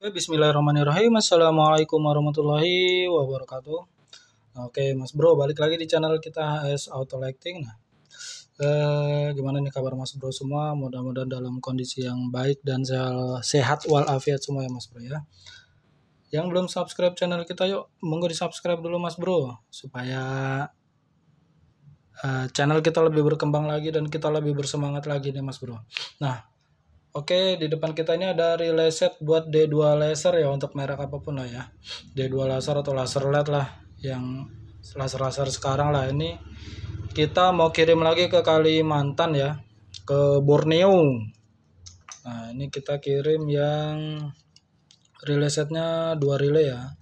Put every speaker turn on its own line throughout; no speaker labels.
Bismillahirrahmanirrahim. Assalamualaikum warahmatullahi wabarakatuh. Oke, Mas Bro, balik lagi di channel kita HS Auto Lighting. Nah, eh, gimana nih kabar Mas Bro semua? Mudah-mudahan dalam kondisi yang baik dan sehat walafiat semua ya Mas Bro ya. Yang belum subscribe channel kita yuk, monggo di-subscribe dulu Mas Bro supaya eh, channel kita lebih berkembang lagi dan kita lebih bersemangat lagi nih Mas Bro. Nah, Oke, di depan kita ini ada relay set buat D2 laser ya untuk merek apapun lah ya. D2 laser atau laser LED lah yang laser-laser sekarang lah ini kita mau kirim lagi ke Kalimantan ya, ke Borneo. Nah, ini kita kirim yang relay setnya 2 relay ya.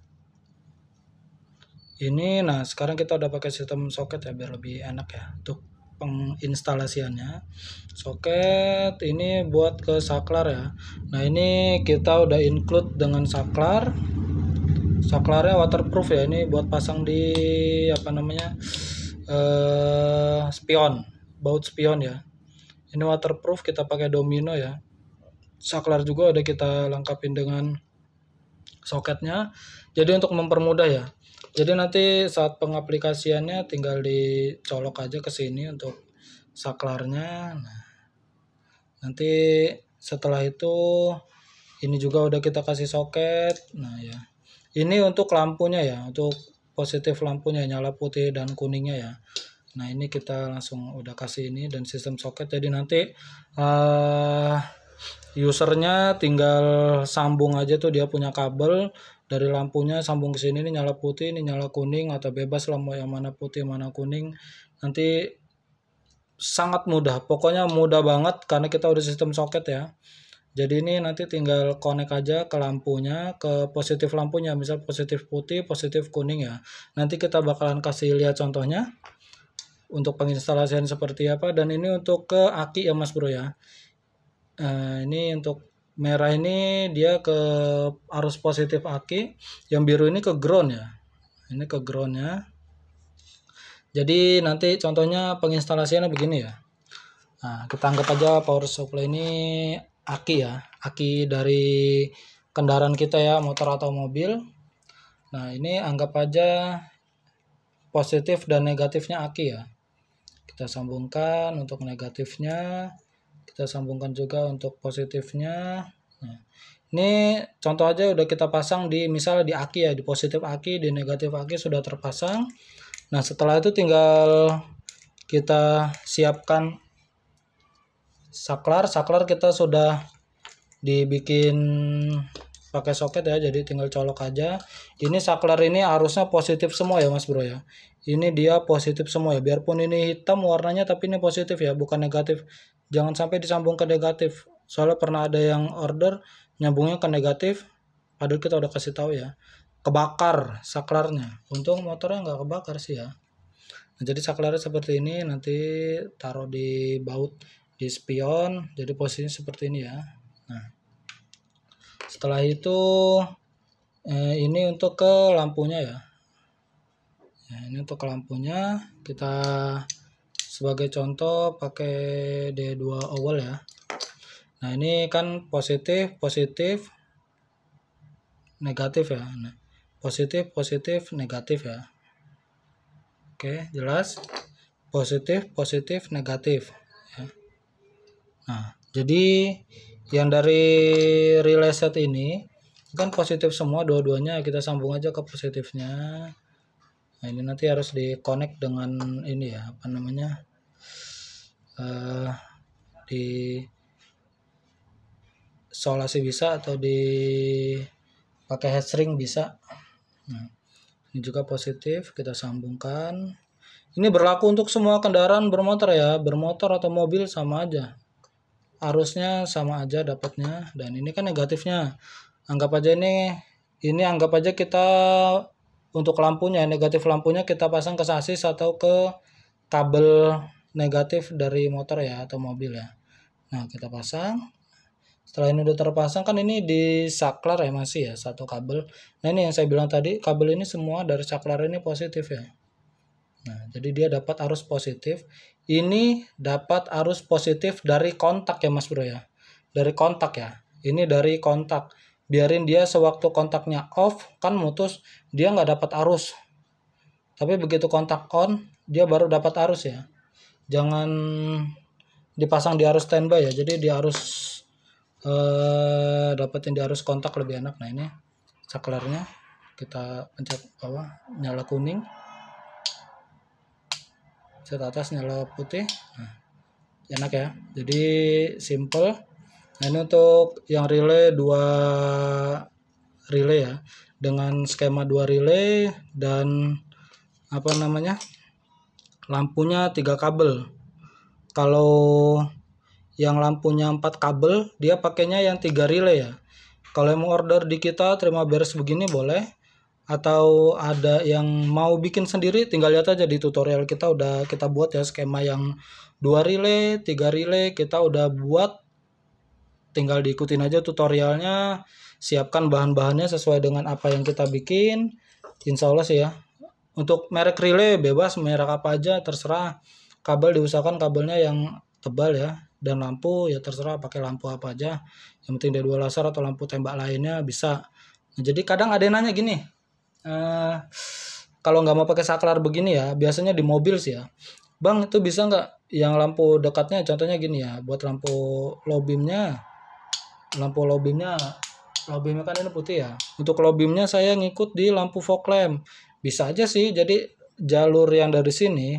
Ini nah, sekarang kita udah pakai sistem soket ya biar lebih enak ya. Tuh penginstalasiannya soket ini buat ke saklar ya nah ini kita udah include dengan saklar saklarnya waterproof ya ini buat pasang di apa namanya eh, spion baut spion ya ini waterproof kita pakai domino ya saklar juga udah kita lengkapin dengan soketnya jadi untuk mempermudah ya jadi nanti saat pengaplikasiannya tinggal dicolok aja ke sini untuk saklarnya. Nah, nanti setelah itu ini juga udah kita kasih soket. Nah ya, ini untuk lampunya ya, untuk positif lampunya nyala putih dan kuningnya ya. Nah ini kita langsung udah kasih ini dan sistem soket. Jadi nanti uh, usernya tinggal sambung aja tuh dia punya kabel dari lampunya sambung ke sini ini nyala putih ini nyala kuning atau bebas lampu yang mana putih mana kuning nanti sangat mudah pokoknya mudah banget karena kita udah sistem soket ya jadi ini nanti tinggal connect aja ke lampunya ke positif lampunya misal positif putih positif kuning ya nanti kita bakalan kasih lihat contohnya untuk penginstalasian seperti apa dan ini untuk ke aki ya mas bro ya nah, ini untuk merah ini dia ke arus positif aki yang biru ini ke ground ya ini ke ground ya jadi nanti contohnya penginstalasiannya begini ya nah kita anggap aja power supply ini aki ya aki dari kendaraan kita ya motor atau mobil nah ini anggap aja positif dan negatifnya aki ya kita sambungkan untuk negatifnya kita sambungkan juga untuk positifnya nah, ini contoh aja udah kita pasang di misalnya di aki ya di positif aki di negatif aki sudah terpasang nah setelah itu tinggal kita siapkan saklar saklar kita sudah dibikin pakai soket ya jadi tinggal colok aja ini saklar ini arusnya positif semua ya mas bro ya ini dia positif semua ya biarpun ini hitam warnanya tapi ini positif ya bukan negatif jangan sampai disambung ke negatif soalnya pernah ada yang order nyambungnya ke negatif padahal kita udah kasih tahu ya kebakar saklarnya untung motornya nggak kebakar sih ya nah, jadi saklarnya seperti ini nanti taruh di baut di spion jadi posisinya seperti ini ya nah setelah itu eh, ini untuk ke lampunya ya nah, ini untuk ke lampunya kita sebagai contoh pakai D2 awal ya nah ini kan positif positif negatif ya nah, positif positif negatif ya oke jelas positif positif negatif ya. nah jadi yang dari relay set ini kan positif semua dua-duanya kita sambung aja ke positifnya nah ini nanti harus di connect dengan ini ya apa namanya uh, di solasi bisa atau di pakai string bisa nah, ini juga positif kita sambungkan ini berlaku untuk semua kendaraan bermotor ya bermotor atau mobil sama aja arusnya sama aja dapatnya dan ini kan negatifnya anggap aja ini ini anggap aja kita untuk lampunya negatif lampunya kita pasang ke sasis atau ke kabel negatif dari motor ya atau mobil ya nah kita pasang setelah ini udah terpasang kan ini di saklar ya masih ya satu kabel nah ini yang saya bilang tadi kabel ini semua dari saklar ini positif ya nah jadi dia dapat arus positif ini dapat arus positif dari kontak ya mas bro ya dari kontak ya ini dari kontak biarin dia sewaktu kontaknya off kan mutus dia nggak dapat arus tapi begitu kontak on dia baru dapat arus ya jangan dipasang di arus standby ya jadi di arus eh, dapetin di arus kontak lebih enak nah ini saklarnya kita pencet bawah nyala kuning set atas nyala putih nah, enak ya jadi simple nah ini untuk yang relay dua relay ya dengan skema dua relay dan apa namanya lampunya tiga kabel kalau yang lampunya empat kabel dia pakainya yang tiga relay ya kalau yang mau order di kita terima beres begini boleh atau ada yang mau bikin sendiri tinggal lihat aja di tutorial kita udah kita buat ya skema yang dua relay tiga relay kita udah buat tinggal diikutin aja tutorialnya siapkan bahan-bahannya sesuai dengan apa yang kita bikin insya Allah sih ya untuk merek relay bebas merek apa aja terserah. Kabel diusahakan kabelnya yang tebal ya dan lampu ya terserah pakai lampu apa aja yang penting ada dua laser atau lampu tembak lainnya bisa nah, jadi kadang ada yang nanya gini eh, kalau nggak mau pakai saklar begini ya biasanya di mobil sih ya bang itu bisa nggak yang lampu dekatnya contohnya gini ya buat lampu low beamnya lampu low beamnya low beamnya kan ini putih ya untuk low beamnya saya ngikut di lampu fog lamp bisa aja sih, jadi jalur yang dari sini,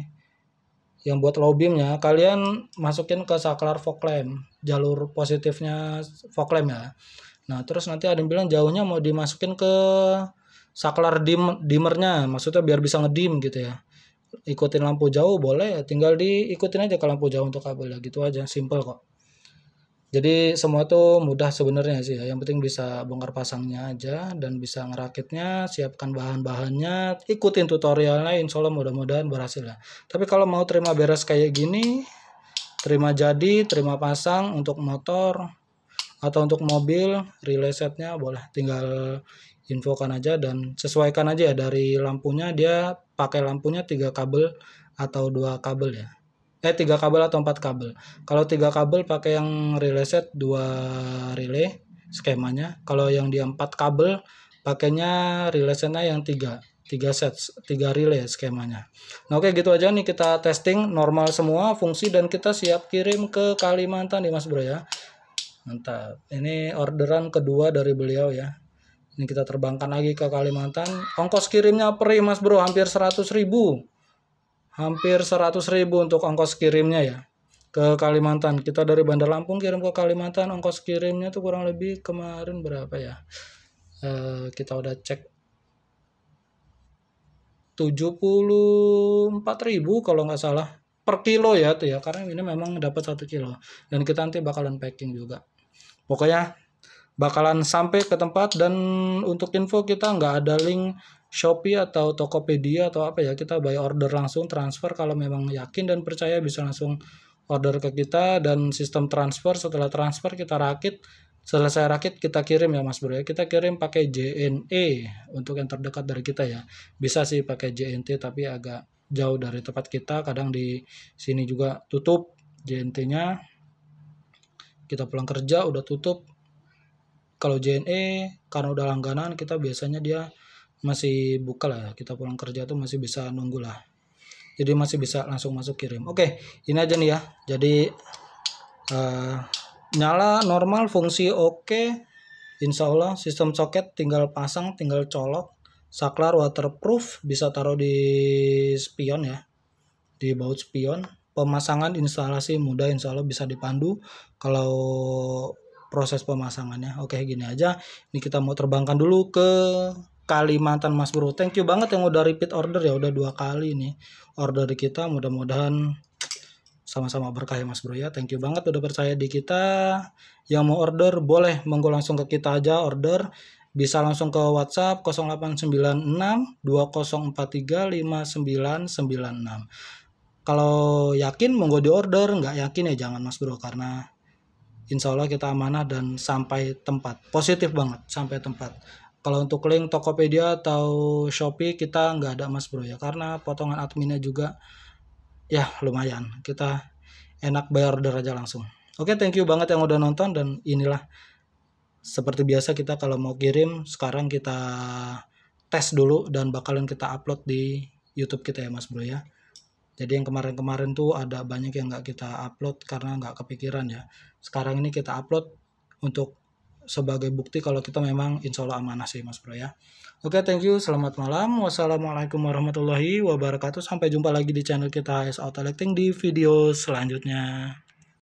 yang buat low beamnya, kalian masukin ke saklar fog lamp, jalur positifnya fog lamp ya. Nah, terus nanti ada yang bilang jauhnya mau dimasukin ke saklar dim dimernya, maksudnya biar bisa ngedim gitu ya. Ikutin lampu jauh boleh, tinggal diikutin aja ke lampu jauh untuk kabelnya, gitu aja, simple kok jadi semua tuh mudah sebenarnya sih ya. yang penting bisa bongkar pasangnya aja dan bisa ngerakitnya siapkan bahan-bahannya ikutin tutorialnya insya Allah mudah-mudahan berhasil ya tapi kalau mau terima beres kayak gini terima jadi terima pasang untuk motor atau untuk mobil relay setnya boleh tinggal infokan aja dan sesuaikan aja ya dari lampunya dia pakai lampunya tiga kabel atau dua kabel ya eh tiga kabel atau empat kabel kalau tiga kabel pakai yang relay set dua relay skemanya kalau yang di empat kabel pakainya relay setnya yang tiga tiga set tiga relay skemanya nah oke gitu aja nih kita testing normal semua fungsi dan kita siap kirim ke Kalimantan nih mas bro ya mantap ini orderan kedua dari beliau ya ini kita terbangkan lagi ke Kalimantan ongkos kirimnya perih mas bro hampir 100 ribu hampir 100 ribu untuk ongkos kirimnya ya ke Kalimantan. Kita dari Bandar Lampung kirim ke Kalimantan, ongkos kirimnya tuh kurang lebih kemarin berapa ya? E, kita udah cek 74 ribu kalau nggak salah per kilo ya tuh ya karena ini memang dapat satu kilo dan kita nanti bakalan packing juga pokoknya bakalan sampai ke tempat dan untuk info kita nggak ada link Shopee atau Tokopedia atau apa ya kita buy order langsung transfer kalau memang yakin dan percaya bisa langsung order ke kita dan sistem transfer setelah transfer kita rakit selesai rakit kita kirim ya Mas Bro ya kita kirim pakai JNE untuk yang terdekat dari kita ya bisa sih pakai JNT tapi agak jauh dari tempat kita kadang di sini juga tutup JNT-nya kita pulang kerja udah tutup kalau JNE karena udah langganan kita biasanya dia masih buka lah kita pulang kerja tuh masih bisa nunggu lah jadi masih bisa langsung masuk kirim oke ini aja nih ya jadi uh, nyala normal fungsi oke okay. Insya Allah sistem soket tinggal pasang tinggal colok saklar waterproof bisa taruh di spion ya di baut spion pemasangan instalasi mudah insya Allah bisa dipandu kalau proses pemasangannya oke gini aja ini kita mau terbangkan dulu ke Kalimantan Mas Bro. Thank you banget yang udah repeat order ya, udah dua kali nih order kita. Mudah-mudahan sama-sama berkah ya Mas Bro ya. Thank you banget udah percaya di kita. Yang mau order boleh monggo langsung ke kita aja order. Bisa langsung ke WhatsApp 0896 2043 Kalau yakin monggo di order, nggak yakin ya jangan Mas Bro karena insya Allah kita amanah dan sampai tempat. Positif banget sampai tempat. Kalau untuk link Tokopedia atau Shopee kita nggak ada mas bro ya karena potongan adminnya juga ya lumayan kita enak bayar order aja langsung. Oke okay, thank you banget yang udah nonton dan inilah seperti biasa kita kalau mau kirim sekarang kita tes dulu dan bakalan kita upload di YouTube kita ya mas bro ya. Jadi yang kemarin-kemarin tuh ada banyak yang nggak kita upload karena nggak kepikiran ya. Sekarang ini kita upload untuk sebagai bukti kalau kita memang insya Allah amanah sih Mas Bro ya. Oke, okay, thank you. Selamat malam. Wassalamualaikum warahmatullahi wabarakatuh. Sampai jumpa lagi di channel kita HS Auto Electing di video selanjutnya.